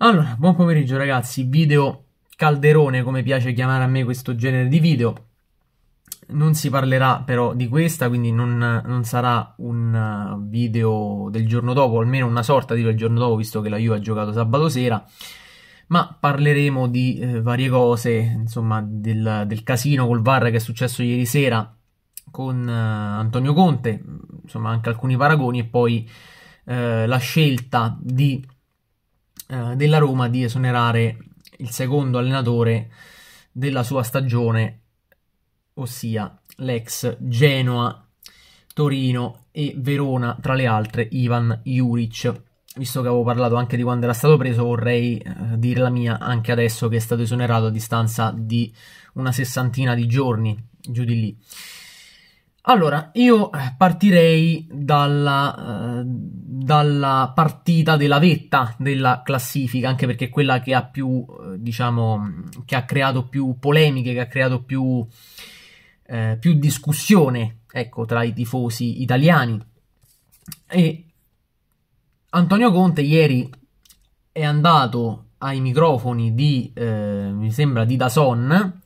Allora, buon pomeriggio ragazzi, video calderone come piace chiamare a me questo genere di video. Non si parlerà però di questa, quindi non, non sarà un uh, video del giorno dopo, almeno una sorta di del giorno dopo, visto che la Juve ha giocato sabato sera. Ma parleremo di eh, varie cose, insomma, del, del, casino col VAR che è successo ieri sera con eh, Antonio Conte, insomma, anche alcuni paragoni e poi eh, la scelta di eh, della Roma di esonerare il secondo allenatore della sua stagione, ossia l'ex Genoa, Torino e Verona, tra le altre Ivan Juric. Visto che avevo parlato anche di quando era stato preso, vorrei eh, dire la mia anche adesso che è stato esonerato a distanza di una sessantina di giorni, giù di lì. Allora, io eh, partirei dalla, eh, dalla, partita della vetta della classifica, anche perché è quella che ha più, eh, diciamo, che ha creato più polemiche, che ha creato più, eh, più discussione, ecco, tra i tifosi italiani. E Antonio Conte ieri è andato ai microfoni di, eh, mi sembra, di Dazon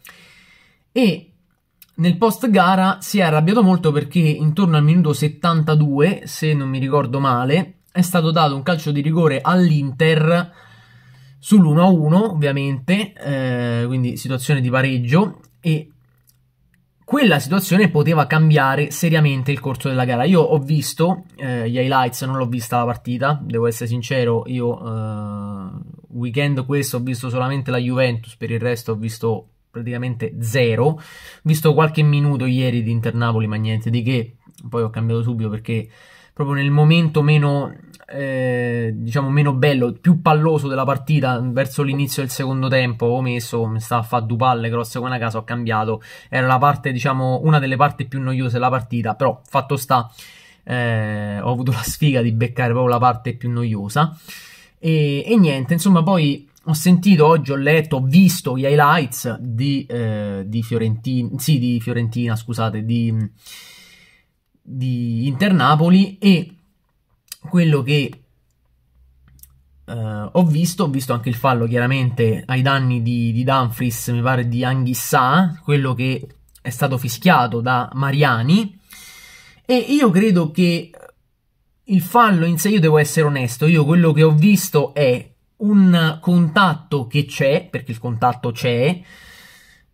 e nel post gara si è arrabbiato molto perché intorno al minuto 72, se non mi ricordo male, è stato dato un calcio di rigore all'Inter sull'1-1, ovviamente, eh, quindi situazione di pareggio e quella situazione poteva cambiare seriamente il corso della gara. Io ho visto eh, gli highlights, non l'ho vista la partita, devo essere sincero, io eh, weekend questo ho visto solamente la Juventus, per il resto ho visto praticamente zero. Visto qualche minuto ieri di Internapoli, ma niente di che. Poi ho cambiato subito perché proprio nel momento meno, eh, diciamo, meno bello, più palloso della partita, verso l'inizio del secondo tempo, ho messo, mi stava a fare due palle grosse come una casa, ho cambiato. Era la parte, diciamo, una delle parti più noiose della partita, però fatto sta, eh, ho avuto la sfiga di beccare proprio la parte più noiosa. E, e niente, insomma, poi ho sentito oggi, ho letto, ho visto gli highlights di, eh, di Fiorentina, sì, di Fiorentina, scusate, di, di Inter-Napoli e quello che eh, ho visto, ho visto anche il fallo chiaramente ai danni di, di Danfris, mi pare di Anghissà, quello che è stato fischiato da Mariani e io credo che il fallo in sé, io devo essere onesto, io quello che ho visto è un contatto che c'è, perché il contatto c'è,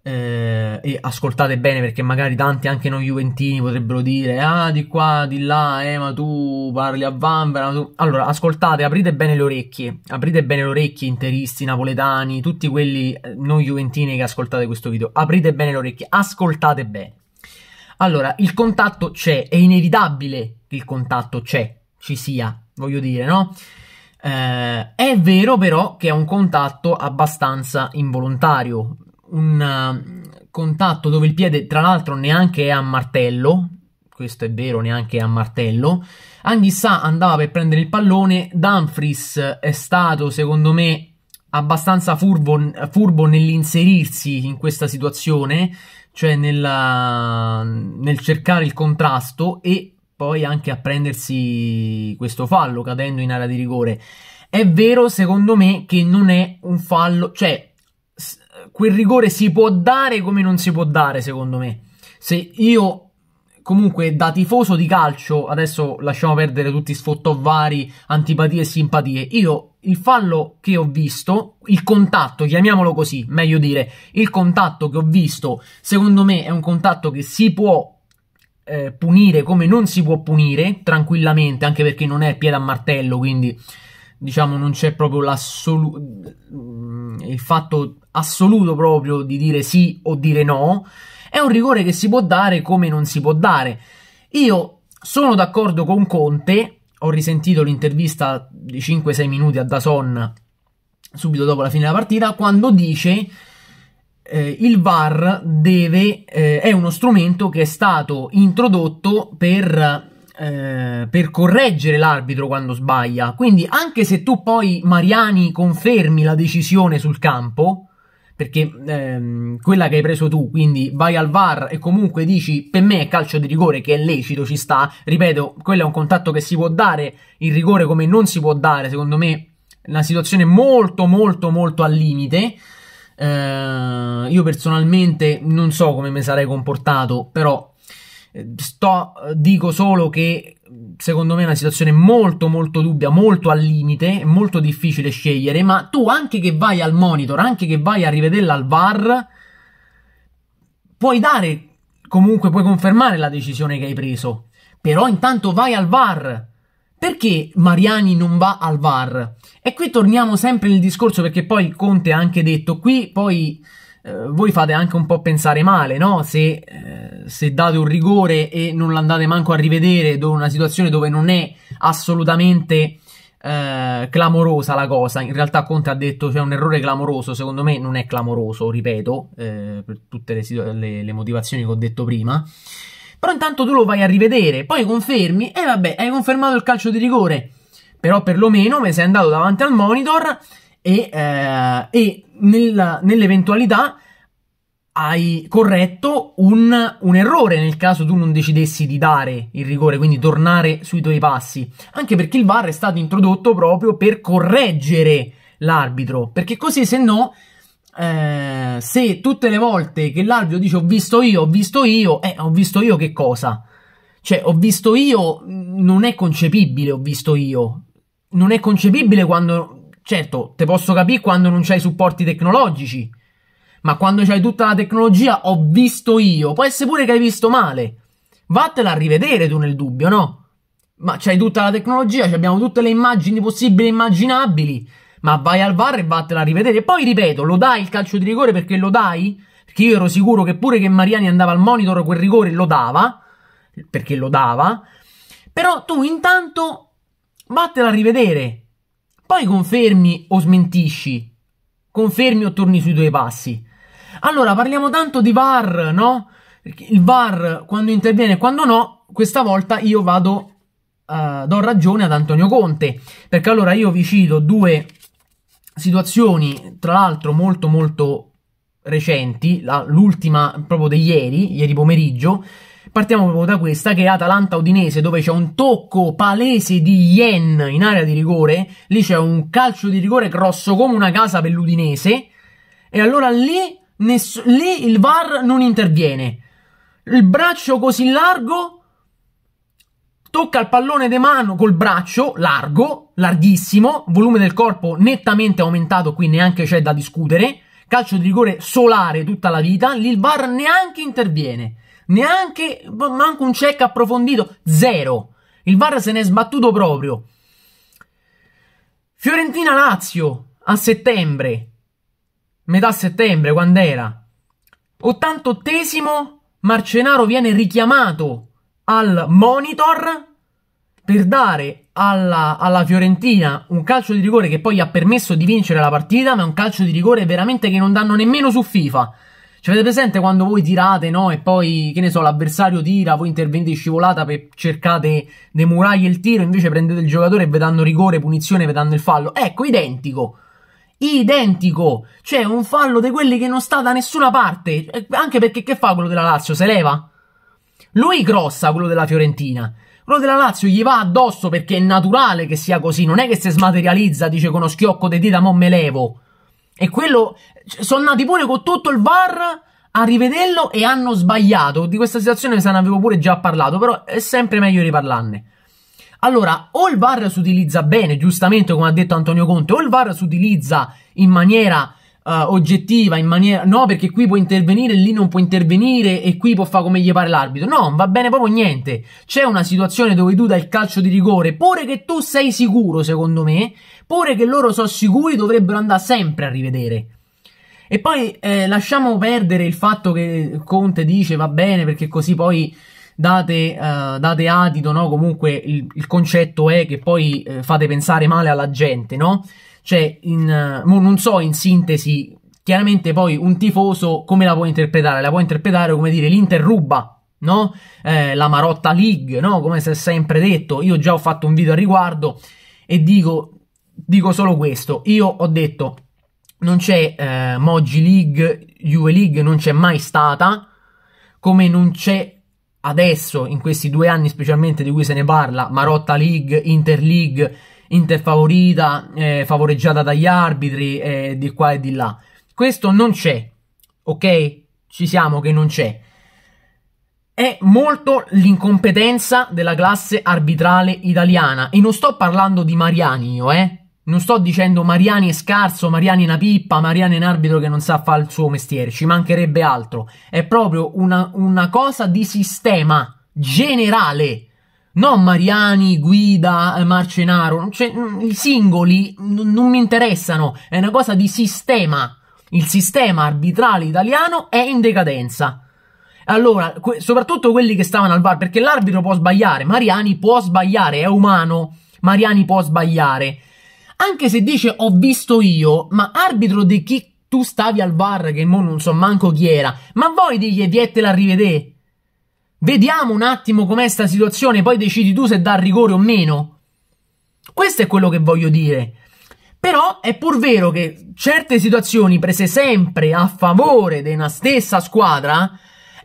eh, e ascoltate bene perché magari tanti anche non juventini potrebbero dire ah di qua, di là, eh ma tu parli a Vanvera, tu... allora ascoltate, aprite bene le orecchie, aprite bene le orecchie interisti, napoletani, tutti quelli eh, non juventini che ascoltate questo video, aprite bene le orecchie, ascoltate bene. Allora, il contatto c'è, è inevitabile che il contatto c'è, ci sia, voglio dire, no? Eh, è vero però che è un contatto abbastanza involontario, un uh, contatto dove il piede tra l'altro neanche è a martello, questo è vero, neanche è a martello. Anghissà andava per prendere il pallone, Dumfries è stato secondo me abbastanza furbo, furbo nell'inserirsi in questa situazione, cioè nella, nel cercare il contrasto e poi anche a prendersi questo fallo cadendo in area di rigore. È vero, secondo me, che non è un fallo, cioè quel rigore si può dare come non si può dare, secondo me. Se io comunque da tifoso di calcio, adesso lasciamo perdere tutti sfottovari, antipatie e simpatie. Io il fallo che ho visto, il contatto, chiamiamolo così, meglio dire, il contatto che ho visto, secondo me è un contatto che si può eh, punire come non si può punire tranquillamente, anche perché non è piede a martello, quindi diciamo non c'è proprio l'assoluto mm, il fatto assoluto proprio di dire sì o dire no, è un rigore che si può dare come non si può dare. Io sono d'accordo con Conte, ho risentito l'intervista di 5-6 minuti a Dazon subito dopo la fine della partita, quando dice eh, il VAR deve, eh, è uno strumento che è stato introdotto per eh, per correggere l'arbitro quando sbaglia. Quindi, anche se tu poi Mariani confermi la decisione sul campo, perché ehm, quella che hai preso tu, quindi vai al VAR e comunque dici per me è calcio di rigore che è lecito, ci sta. Ripeto, quello è un contatto che si può dare, il rigore come non si può dare, secondo me, una situazione molto molto molto al limite. Eh, io personalmente non so come mi sarei comportato, però eh, sto, eh, dico solo che secondo me è una situazione molto molto dubbia, molto al limite, molto difficile scegliere, ma tu anche che vai al monitor, anche che vai a rivederla al VAR, puoi dare comunque, puoi confermare la decisione che hai preso, però intanto vai al VAR, perché Mariani non va al VAR? E qui torniamo sempre nel discorso perché poi Conte ha anche detto qui poi eh, voi fate anche un po' pensare male, no? Se, eh, se date un rigore e non l'andate manco a rivedere dove una situazione dove non è assolutamente eh, clamorosa la cosa. In realtà Conte ha detto c'è cioè, un errore clamoroso, secondo me non è clamoroso, ripeto, eh, per tutte le, le, le motivazioni che ho detto prima. Però intanto tu lo vai a rivedere, poi confermi e vabbè, hai confermato il calcio di rigore. Però perlomeno mi sei andato davanti al monitor e, eh, e nella, nell'eventualità hai corretto un, un, errore nel caso tu non decidessi di dare il rigore, quindi tornare sui tuoi passi. Anche perché il VAR è stato introdotto proprio per correggere l'arbitro, perché così se no eh, se tutte le volte che l'arbitro dice ho visto io, ho visto io, eh, ho visto io che cosa? Cioè, ho visto io mm, non è concepibile, ho visto io. Non è concepibile quando... Certo, te posso capire quando non c'hai supporti tecnologici, ma quando c'hai tutta la tecnologia ho visto io. Può essere pure che hai visto male. Vattela a rivedere tu nel dubbio, no? Ma c'hai tutta la tecnologia, abbiamo tutte le immagini possibili e immaginabili ma vai al VAR e vattela a rivedere. E poi ripeto, lo dai il calcio di rigore perché lo dai? Perché io ero sicuro che pure che Mariani andava al monitor quel rigore lo dava, perché lo dava. Però tu intanto vattela a rivedere. Poi confermi o smentisci. Confermi o torni sui tuoi passi. Allora, parliamo tanto di VAR, no? Il VAR quando interviene e quando no, questa volta io vado Uh, do ragione ad Antonio Conte, perché allora io vi cito due situazioni, tra l'altro, molto molto recenti, la, l'ultima proprio di ieri, ieri pomeriggio. Partiamo proprio da questa che è Atalanta-Udinese, dove c'è un tocco palese di Yen in area di rigore. Lì c'è un calcio di rigore grosso come una casa per l'Udinese. E allora lì, ness- lì il VAR non interviene. Il braccio così largo tocca il pallone di mano col braccio largo, larghissimo, volume del corpo nettamente aumentato, qui neanche c'è da discutere, calcio di rigore solare tutta la vita, lì il VAR neanche interviene, neanche, manco un check approfondito, zero. Il VAR se n'è sbattuto proprio. Fiorentina-Lazio a settembre, metà settembre, quando era? 88 esimo Marcenaro viene richiamato al monitor per dare alla, alla, Fiorentina un calcio di rigore che poi gli ha permesso di vincere la partita, ma è un calcio di rigore veramente che non danno nemmeno su FIFA. Ci avete presente quando voi tirate, no? E poi, che ne so, l'avversario tira, voi intervenite scivolata per cercate dei muragli il tiro, invece prendete il giocatore e vi rigore, punizione, vi il fallo. Ecco, identico. Identico. Cioè, un fallo di quelli che non sta da nessuna parte. Anche perché che fa quello della Lazio? Se leva? Lui grossa, quello della Fiorentina. Quello della Lazio gli va addosso perché è naturale che sia così. Non è che se smaterializza, dice con uno schiocco di dita, mo me levo. E quello. Sono nati pure con tutto il VAR a rivederlo e hanno sbagliato. Di questa situazione se ne avevo pure già parlato, però è sempre meglio riparlarne. Allora, o il VAR si utilizza bene, giustamente come ha detto Antonio Conte, o il VAR si utilizza in maniera uh, oggettiva in maniera no perché qui può intervenire lì non può intervenire e qui può fare come gli pare l'arbitro no non va bene proprio niente c'è una situazione dove tu dai il calcio di rigore pure che tu sei sicuro secondo me pure che loro sono sicuri dovrebbero andare sempre a rivedere e poi eh, lasciamo perdere il fatto che Conte dice va bene perché così poi date, uh, date adito no comunque il, il, concetto è che poi eh, fate pensare male alla gente no cioè, in, uh, non so in sintesi, chiaramente poi un tifoso come la può interpretare? La può interpretare come dire l'Inter ruba, no? Eh, la Marotta League, no? Come si è sempre detto. Io già ho fatto un video al riguardo e dico, dico solo questo. Io ho detto, non c'è eh, Moggi League, Juve League, non c'è mai stata, come non c'è adesso, in questi due anni specialmente di cui se ne parla, Marotta League, Inter League Inter favorita, eh, favoreggiata dagli arbitri eh, di qua e di là. Questo non c'è, ok? Ci siamo che non c'è. È molto l'incompetenza della classe arbitrale italiana e non sto parlando di Mariani io, eh? Non sto dicendo Mariani è scarso, Mariani è una pippa, Mariani è un arbitro che non sa fare il suo mestiere, ci mancherebbe altro. È proprio una, una cosa di sistema generale non Mariani, Guida, eh, Marcenaro, cioè, i singoli n- non mi interessano, è una cosa di sistema. Il sistema arbitrale italiano è in decadenza. Allora, que- soprattutto quelli che stavano al VAR, perché l'arbitro può sbagliare, Mariani può sbagliare, è umano, Mariani può sbagliare. Anche se dice ho visto io, ma arbitro di chi tu stavi al VAR, che mo non so manco chi era, ma voi digli vietela rivedere. Vediamo un attimo com'è sta situazione, poi decidi tu se dà rigore o meno. Questo è quello che voglio dire. Però è pur vero che certe situazioni prese sempre a favore di una stessa squadra,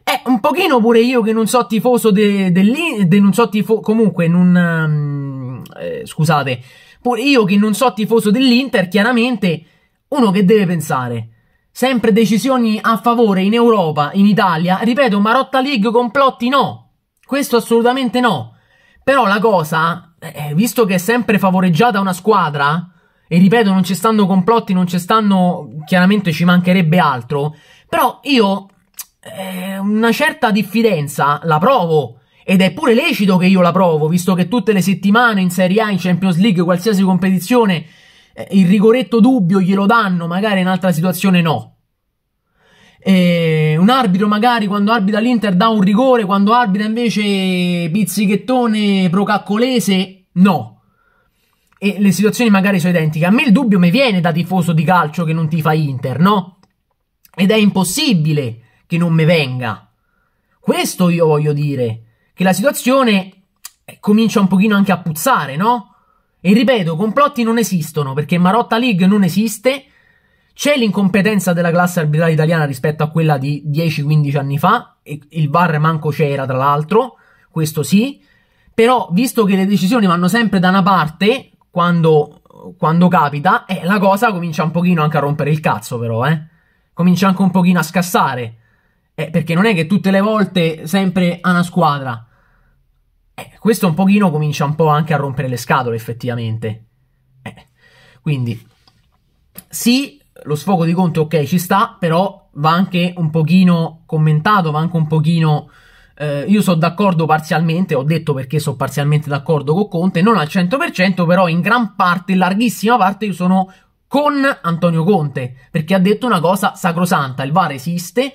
è un pochino pure io che non so tifoso dell'Inter, de non so tifo, comunque non... Mm, eh, scusate, pure io che non so tifoso dell'Inter, chiaramente uno che deve pensare. Sempre decisioni a favore in Europa, in Italia. Ripeto, Marotta League complotti no. Questo assolutamente no. Però la cosa, eh, visto che è sempre favoreggiata una squadra, e ripeto, non ci stanno complotti, non ci stanno, chiaramente ci mancherebbe altro, però io eh, una certa diffidenza la provo. Ed è pure lecito che io la provo, visto che tutte le settimane in Serie A, in Champions League, qualsiasi competizione eh, il rigoretto dubbio glielo danno, magari in altra situazione no. E un arbitro magari quando arbitra l'Inter dà un rigore, quando arbitra invece pizzichettone procaccolese, no. E le situazioni magari sono identiche. A me il dubbio mi viene da tifoso di calcio che non ti fa Inter, no? Ed è impossibile che non mi venga. Questo io voglio dire, che la situazione eh, comincia un pochino anche a puzzare, no? E ripeto, complotti non esistono perché Marotta League non esiste. C'è l'incompetenza della classe arbitrale italiana rispetto a quella di 10-15 anni fa. E il VAR manco c'era, tra l'altro. Questo sì. Però, visto che le decisioni vanno sempre da una parte, quando, quando capita, eh, la cosa comincia un pochino anche a rompere il cazzo, però, eh. Comincia anche un pochino a scassare. Eh, perché non è che tutte le volte sempre a una squadra. Eh, questo un pochino comincia un po' anche a rompere le scatole effettivamente. Eh, quindi sì, lo sfogo di Conte ok ci sta, però va anche un pochino commentato, va anche un pochino... Eh, io sono d'accordo parzialmente, ho detto perché sono parzialmente d'accordo con Conte, non al 100%, però in gran parte, in larghissima parte, io sono con Antonio Conte, perché ha detto una cosa sacrosanta, il VAR esiste,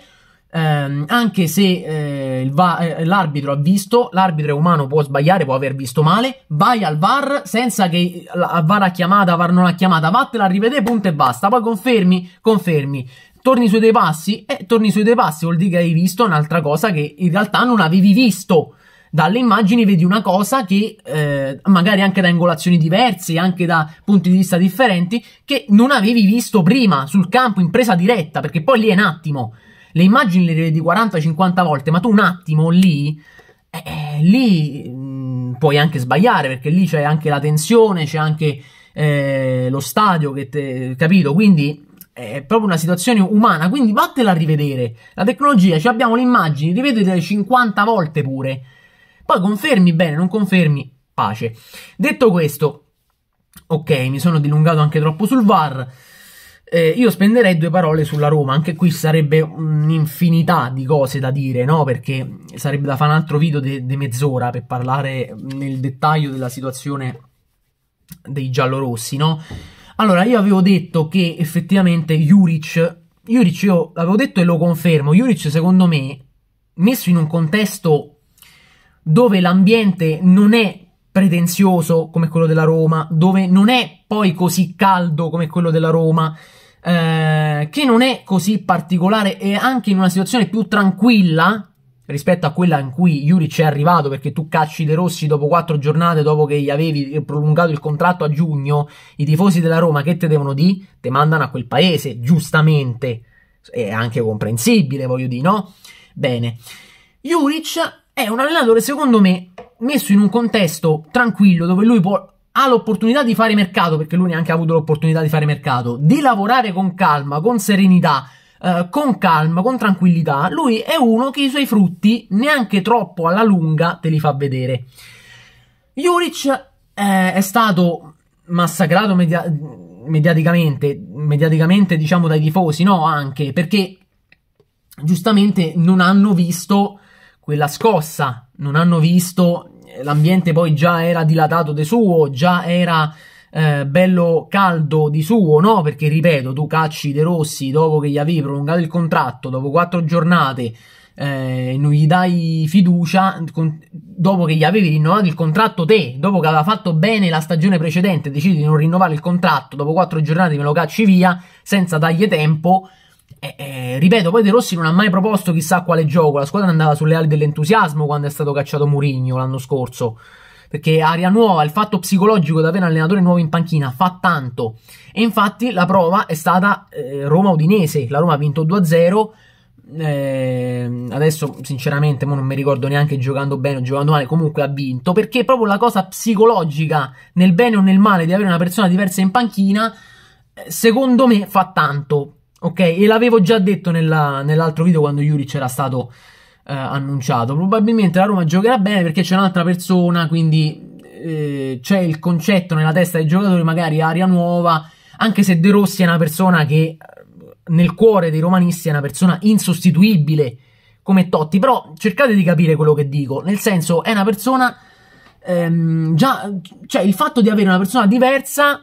ehm, anche se eh, va- eh, l'arbitro ha visto, l'arbitro è umano, può sbagliare, può aver visto male, vai al VAR senza che la- VAR ha chiamata, VAR non ha chiamata, vattela a rivedere, punto e basta, poi confermi, confermi. Torni sui tuoi passi, e eh, torni sui tuoi passi vuol dire che hai visto un'altra cosa che in realtà non avevi visto dalle immagini vedi una cosa che eh, magari anche da angolazioni diverse, anche da punti di vista differenti, che non avevi visto prima sul campo in presa diretta, perché poi lì è un attimo le immagini le rivedi 40-50 volte, ma tu un attimo lì, eh, eh lì mh, mm, puoi anche sbagliare perché lì c'è anche la tensione, c'è anche eh, lo stadio che te, capito? Quindi è proprio una situazione umana, quindi vattela a rivedere. La tecnologia, cioè abbiamo le immagini, rivedetele 50 volte pure. Poi confermi bene, non confermi, pace. Detto questo, ok, mi sono dilungato anche troppo sul VAR. Eh, io spenderei due parole sulla Roma, anche qui sarebbe un'infinità di cose da dire, no? Perché sarebbe da fare un altro video di mezz'ora per parlare nel dettaglio della situazione dei giallorossi, no? Allora, io avevo detto che effettivamente Juric, Juric io l'avevo detto e lo confermo, Juric secondo me, messo in un contesto dove l'ambiente non è pretenzioso come quello della Roma, dove non è poi così caldo come quello della Roma, eh, che non è così particolare e anche in una situazione più tranquilla rispetto a quella in cui Juric è arrivato perché tu cacci De Rossi dopo quattro giornate dopo che gli avevi prolungato il contratto a giugno i tifosi della Roma che te devono di? te mandano a quel paese giustamente è anche comprensibile voglio dire no? bene Juric è un allenatore secondo me messo in un contesto tranquillo dove lui può ha l'opportunità di fare mercato, perché lui neanche ha avuto l'opportunità di fare mercato, di lavorare con calma, con serenità, eh, con calma, con tranquillità, lui è uno che i suoi frutti neanche troppo alla lunga te li fa vedere. Juric eh, è stato massacrato media- mediaticamente, mediaticamente diciamo dai tifosi, no? Anche perché giustamente non hanno visto quella scossa, non hanno visto l'ambiente poi già era dilatato di suo, già era eh, bello caldo di suo, no? Perché ripeto, tu cacci De Rossi dopo che gli avevi prolungato il contratto, dopo quattro giornate, eh, non gli dai fiducia, con, dopo che gli avevi rinnovato il contratto te, dopo che aveva fatto bene la stagione precedente, decidi di non rinnovare il contratto, dopo quattro giornate me lo cacci via, senza dargli tempo, e, eh, e, eh, ripeto, poi De Rossi non ha mai proposto chissà quale gioco. La squadra andava sulle ali dell'entusiasmo quando è stato cacciato Murigno l'anno scorso. Perché aria nuova, il fatto psicologico di avere un allenatore nuovo in panchina fa tanto. E infatti la prova è stata eh, Roma-Udinese. La Roma ha vinto 2-0. Eh, adesso sinceramente non mi ricordo neanche giocando bene o giocando male comunque ha vinto perché proprio la cosa psicologica nel bene o nel male di avere una persona diversa in panchina eh, secondo me fa tanto Ok, e l'avevo già detto nella, nell'altro video quando Yuri era stato eh, annunciato. Probabilmente la Roma giocherà bene perché c'è un'altra persona, quindi eh, c'è il concetto nella testa dei giocatori, magari aria nuova, anche se De Rossi è una persona che eh, nel cuore dei romanisti è una persona insostituibile come Totti, però cercate di capire quello che dico, nel senso è una persona ehm, già, cioè il fatto di avere una persona diversa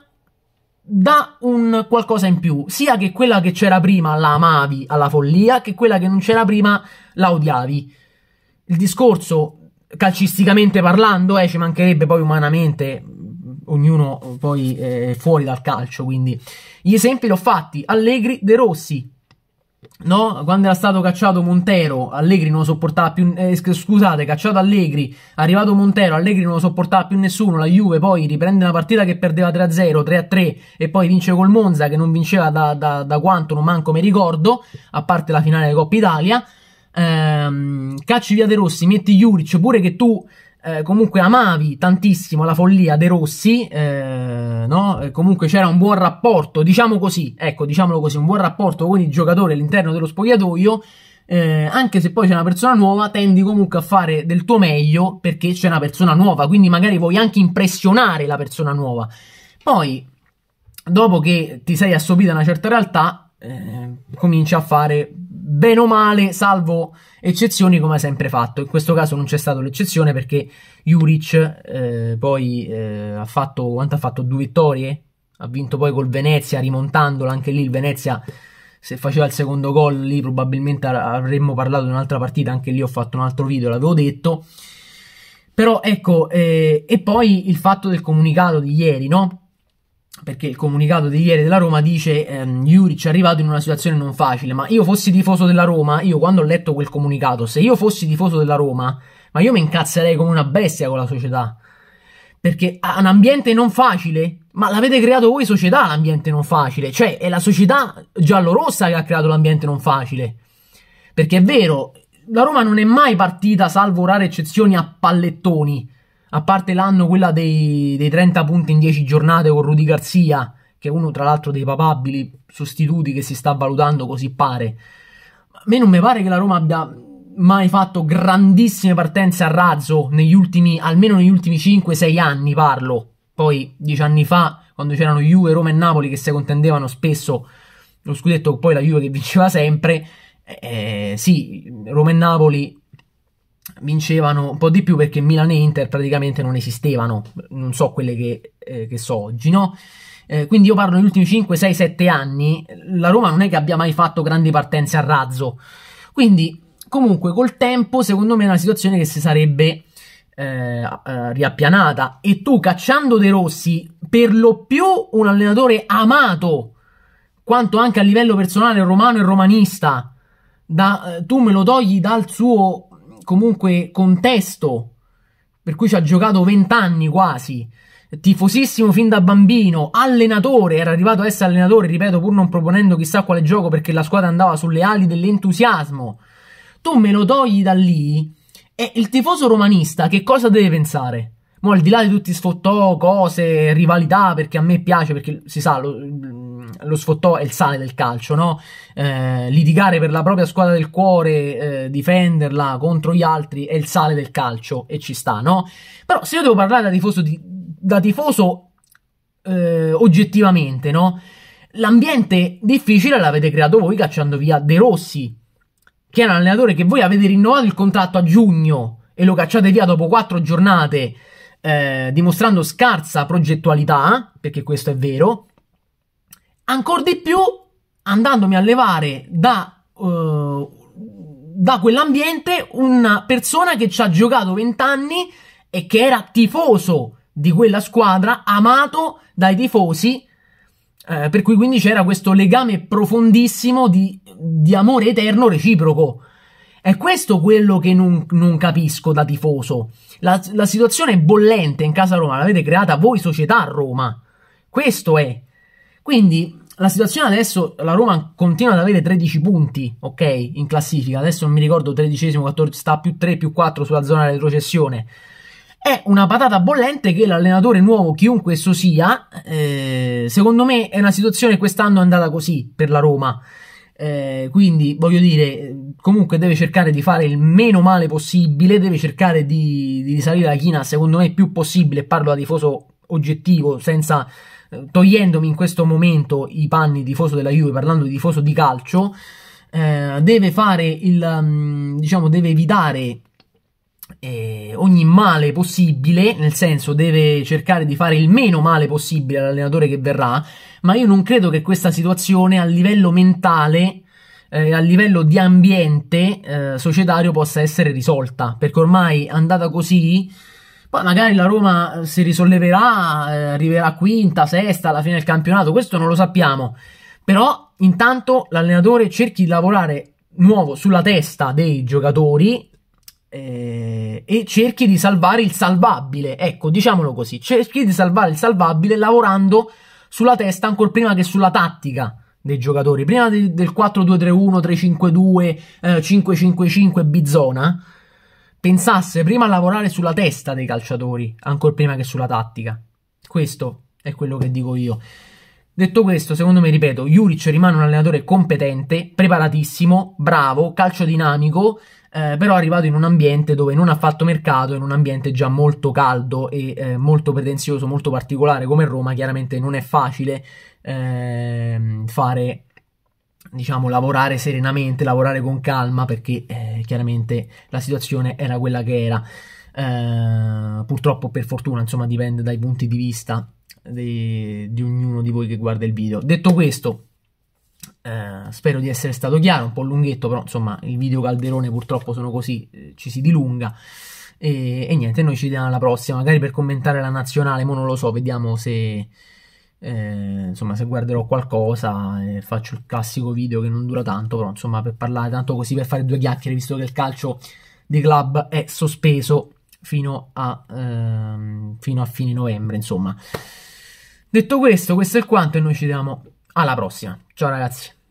dà un qualcosa in più, sia che quella che c'era prima la amavi alla follia, che quella che non c'era prima la odiavi. Il discorso, calcisticamente parlando, eh, ci mancherebbe poi umanamente, ognuno poi è fuori dal calcio, quindi gli esempi li ho fatti, Allegri, De Rossi, No? Quando era stato cacciato Montero, Allegri non lo sopportava più. Eh, scusate, cacciato Allegri, arrivato Montero, Allegri non lo sopportava più nessuno. La Juve poi riprende una partita che perdeva 3-0, 3-3 e poi vince col Monza che non vinceva da, da, da quanto, non manco mi ricordo, a parte la finale di Coppa Italia. Ehm, cacci via De Rossi, metti Juric, pure che tu eh, comunque amavi tantissimo la follia De Rossi, eh, no? Eh, comunque c'era un buon rapporto, diciamo così, ecco, diciamolo così, un buon rapporto con i giocatori all'interno dello spogliatoio. Eh, anche se poi c'è una persona nuova, tendi comunque a fare del tuo meglio perché c'è una persona nuova, quindi magari vuoi anche impressionare la persona nuova. Poi, dopo che ti sei assopita a una certa realtà, eh, cominci a fare bene o male, salvo eccezioni come ha sempre fatto. In questo caso non c'è stata l'eccezione perché Juric eh, poi eh, ha fatto quanto ha fatto due vittorie, ha vinto poi col Venezia rimontandola anche lì il Venezia se faceva il secondo gol lì probabilmente avremmo parlato di un'altra partita, anche lì ho fatto un altro video, l'avevo detto. Però ecco, eh, e poi il fatto del comunicato di ieri, no? perché il comunicato di ieri della Roma dice ehm, Juric è arrivato in una situazione non facile, ma io fossi tifoso della Roma, io quando ho letto quel comunicato, se io fossi tifoso della Roma, ma io mi incazzerei come una bestia con la società, perché ha un ambiente non facile, ma l'avete creato voi società l'ambiente non facile, cioè è la società giallorossa che ha creato l'ambiente non facile, perché è vero, la Roma non è mai partita, salvo rare eccezioni, a pallettoni, a parte l'anno quella dei, dei 30 punti in 10 giornate con Rudy Garzia, che è uno tra l'altro dei papabili sostituti che si sta valutando così pare. A me non mi pare che la Roma abbia mai fatto grandissime partenze a razzo negli ultimi, almeno negli ultimi 5-6 anni parlo. Poi, dieci anni fa, quando c'erano Juve, Roma e Napoli che si contendevano spesso lo scudetto, poi la Juve che vinceva sempre, eh, sì, Roma e Napoli vincevano un po' di più perché Milan e Inter praticamente non esistevano, non so quelle che, eh, che so oggi, no? Eh, quindi io parlo degli ultimi 5, 6, 7 anni, la Roma non è che abbia mai fatto grandi partenze a razzo, quindi comunque col tempo secondo me è una situazione che si sarebbe eh, eh riappianata e tu cacciando De Rossi, per lo più un allenatore amato, quanto anche a livello personale romano e romanista, da, eh, tu me lo togli dal suo comunque contesto per cui ci ha giocato vent'anni quasi, tifosissimo fin da bambino, allenatore, era arrivato a essere allenatore, ripeto, pur non proponendo chissà quale gioco perché la squadra andava sulle ali dell'entusiasmo. Tu me lo togli da lì e il tifoso romanista che cosa deve pensare? Mo al di là di tutti sfottò, cose, rivalità, perché a me piace, perché si sa, lo, Ehm, lo sfottò è il sale del calcio, no? Eh, litigare per la propria squadra del cuore, eh, difenderla contro gli altri è il sale del calcio e ci sta, no? Però se io devo parlare da tifoso, di, da tifoso eh, oggettivamente, no? L'ambiente difficile l'avete creato voi cacciando via De Rossi, che era un allenatore che voi avete rinnovato il contratto a giugno e lo cacciate via dopo quattro giornate. Eh, dimostrando scarsa progettualità, perché questo è vero, Ancora di più andandomi a levare da, uh, da quell'ambiente una persona che ci ha giocato vent'anni e che era tifoso di quella squadra, amato dai tifosi, eh, per cui quindi c'era questo legame profondissimo di, di, amore eterno reciproco. È questo quello che non, non capisco da tifoso. La, la situazione bollente in casa Roma l'avete creata voi società a Roma. Questo è quindi la situazione adesso, la Roma continua ad avere 13 punti, ok, in classifica. Adesso non mi ricordo, 13, 14, sta più 3, più 4 sulla zona retrocessione. È una patata bollente che l'allenatore nuovo, chiunque esso sia, eh, secondo me è una situazione quest'anno andata così per la Roma. Eh, quindi voglio dire, comunque deve cercare di fare il meno male possibile, deve cercare di, di risalire la china secondo me il più possibile, parlo da tifoso oggettivo, senza togliendomi in questo momento i panni di tifoso della Juve, parlando di tifoso di calcio, eh, deve fare il, mm, diciamo, deve evitare eh, ogni male possibile, nel senso deve cercare di fare il meno male possibile all'allenatore che verrà, ma io non credo che questa situazione a livello mentale, eh, a livello di ambiente eh, societario possa essere risolta, perché ormai andata così poi magari la Roma eh, si risolleverà, eh, arriverà quinta, sesta alla fine del campionato, questo non lo sappiamo. Però intanto l'allenatore cerchi di lavorare nuovo sulla testa dei giocatori eh, e cerchi di salvare il salvabile. Ecco, diciamolo così, cerchi di salvare il salvabile lavorando sulla testa ancora prima che sulla tattica dei giocatori. Prima de- del 4-2-3-1, 3-5-2, eh, 5-5-5 bizona, pensasse prima a lavorare sulla testa dei calciatori, ancora prima che sulla tattica. Questo è quello che dico io. Detto questo, secondo me, ripeto, Juric rimane un allenatore competente, preparatissimo, bravo, calciodinamico, eh, però è arrivato in un ambiente dove non ha fatto mercato, in un ambiente già molto caldo e eh, molto pretenzioso, molto particolare come Roma, chiaramente non è facile eh, fare, diciamo, lavorare serenamente, lavorare con calma, perché eh, chiaramente la situazione era quella che era. Uh, purtroppo per fortuna insomma dipende dai punti di vista di, di ognuno di voi che guarda il video detto questo uh, spero di essere stato chiaro un po' lunghetto però insomma il video calderone purtroppo sono così eh, ci si dilunga e, e, niente noi ci vediamo alla prossima magari per commentare la nazionale ma non lo so vediamo se eh, insomma, se guarderò qualcosa eh, faccio il classico video che non dura tanto, però insomma, per parlare tanto così per fare due chiacchiere, visto che il calcio di club è sospeso fino a, ehm, fino a fine novembre, insomma. Detto questo, questo è quanto e noi ci vediamo alla prossima. Ciao ragazzi.